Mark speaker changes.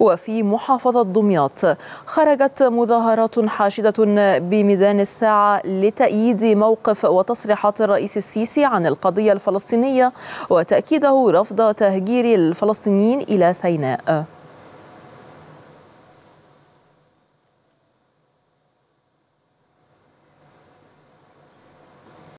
Speaker 1: وفي محافظة دمياط خرجت مظاهرات حاشدة بميدان الساعة لتأييد موقف وتصريحات الرئيس السيسي عن القضية الفلسطينية وتأكيده رفض تهجير الفلسطينيين إلى سيناء